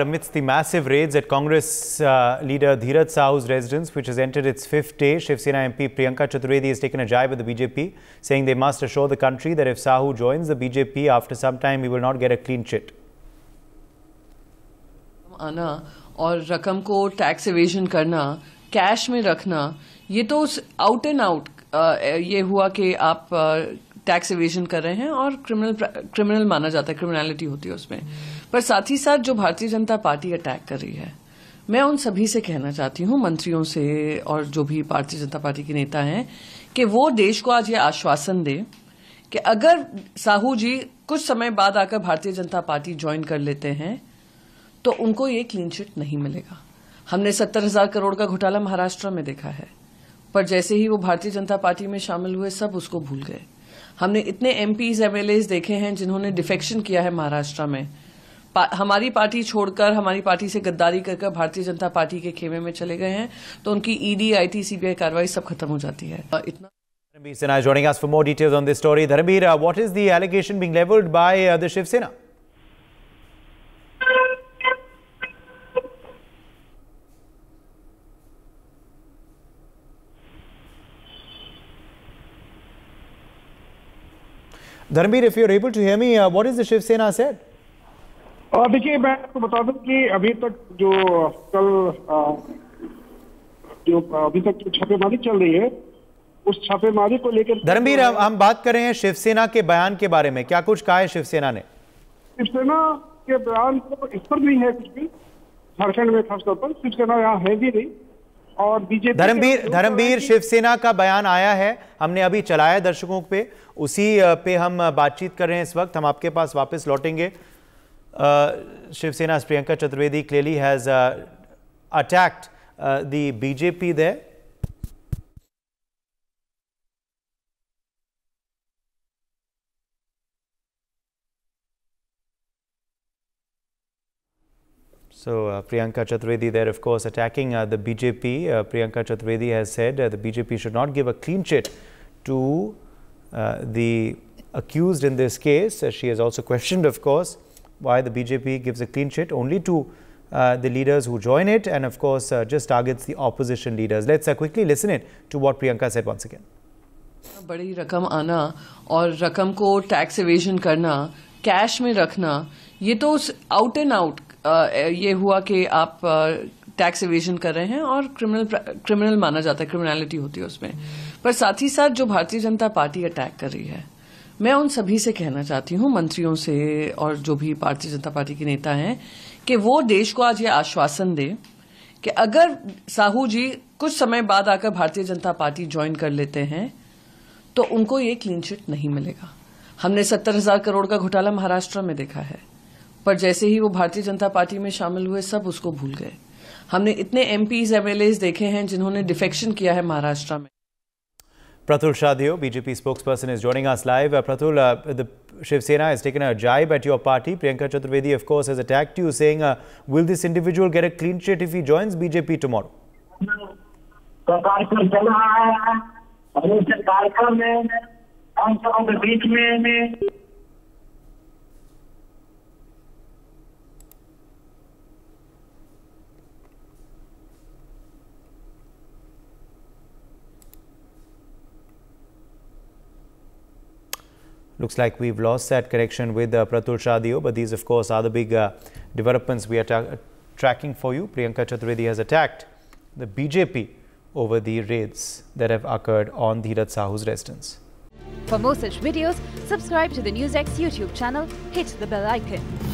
Amidst the massive raids at Congress uh, leader Dheeraj Sahu's residence, which has entered its fifth day, Shiv Sena MP Priyanka Chaturvedi has taken a jibe at the BJP, saying they must assure the country that if Sahu joins the BJP after some time, he will not get a clean chit. आना और रकम को tax evasion करना cash में रखना ये तो out and out ये हुआ कि आप टैक्स एवेजन कर रहे हैं और क्रिमिनल क्रिमिनल माना जाता है क्रिमिनलिटी होती है उसमें पर साथ ही साथ जो भारतीय जनता पार्टी अटैक कर रही है मैं उन सभी से कहना चाहती हूं मंत्रियों से और जो भी भारतीय जनता पार्टी के नेता हैं कि वो देश को आज ये आश्वासन दे कि अगर साहू जी कुछ समय बाद आकर भारतीय जनता पार्टी ज्वाइन कर लेते हैं तो उनको ये क्लीन चिट नहीं मिलेगा हमने सत्तर हजार करोड़ का घोटाला महाराष्ट्र में देखा है पर जैसे ही वो भारतीय जनता पार्टी में शामिल हुए सब उसको भूल गए हमने इतने एमपीज एमएलए देखे हैं जिन्होंने डिफेक्शन किया है महाराष्ट्र में हमारी पार्टी छोड़कर हमारी पार्टी से गद्दारी करके भारतीय जनता पार्टी के खेमे में चले गए हैं तो उनकी ईडी आईटी सीबीआई कार्रवाई सब खत्म हो जाती है इतना Dharmbir, uh, uh, if you're able to hear me, uh, what is the Shiv Sena said? और देखिए मैं आपको तो बता दूं कि अभी तक जो कल जो अभी तक जो छापेमारी चल रही है उस छापेमारी को लेकर धर्मवीर हम, हम बात कर रहे हैं शिवसेना के बयान के बारे में क्या कुछ कहा है शिवसेना ने शिवसेना के बयान को इस पर नहीं है कुछ भी झारखंड में खासतौर पर शिवसेना यहाँ है भी नहीं और बीजेपी धर्मवीर धर्मवीर शिवसेना का बयान आया है हमने अभी चलाया दर्शकों पे उसी पे हम बातचीत कर रहे हैं इस वक्त हम आपके पास वापस लौटेंगे Uh, Shiv Sena's Priyanka Chaturvedi clearly has uh, attacked uh, the BJP there. So uh, Priyanka Chaturvedi there, of course, attacking uh, the BJP. Uh, Priyanka Chaturvedi has said the BJP should not give a clean chit to the accused in this case. she has also questioned, of course, why the BJP gives a clean sheet only to uh, the leaders who join it and of course uh, just targets the opposition leaders. Let's uh, quickly listen it to what Priyanka said once again. बड़ी रकम आना और रकम को tax evasion करना cash में रखना ये तो आउट एंड आउट ये हुआ कि आप टैक्स एवेजन कर रहे हैं और क्रिमिनल क्रिमिनल माना जाता है क्रिमिनलिटी होती है उसमें पर साथ ही साथ जो भारतीय जनता पार्टी अटैक कर रही है मैं उन सभी से कहना चाहती हूँ मंत्रियों से और जो भी भारतीय जनता पार्टी के नेता हैं कि वो देश को आज ये आश्वासन दे कि अगर साहू जी कुछ समय बाद आकर भारतीय जनता पार्टी ज्वाइन कर लेते हैं तो उनको ये क्लीन चिट नहीं मिलेगा हमने सत्तर हजार करोड़ का घोटाला महाराष्ट्र में देखा है पर जैसे ही वो भारतीय जनता पार्टी में शामिल हुए सब उसको भूल गए हमने इतने एमपीज एमएलए देखे हैं जिन्होंने डिफेक्शन किया है महाराष्ट्र में Prathul Shadio, BJP spokesperson, is joining us live. Uh, Prathul, uh, the Shiv Sena has taken a jibe at your party. Priyanka Chaturvedi, of course, has attacked you, saying, uh, Will this individual get a clean sheet if he joins BJP tomorrow? No. Looks like we've lost that connection with uh, Pratul Shadio, but these, of course, are the big uh, developments we are tra tracking for you. Priyanka Chaturvedi has attacked the BJP over the raids that have occurred on Dheeraj Sahu's residence. For more such videos, subscribe to the NewsX YouTube channel, hit the bell icon.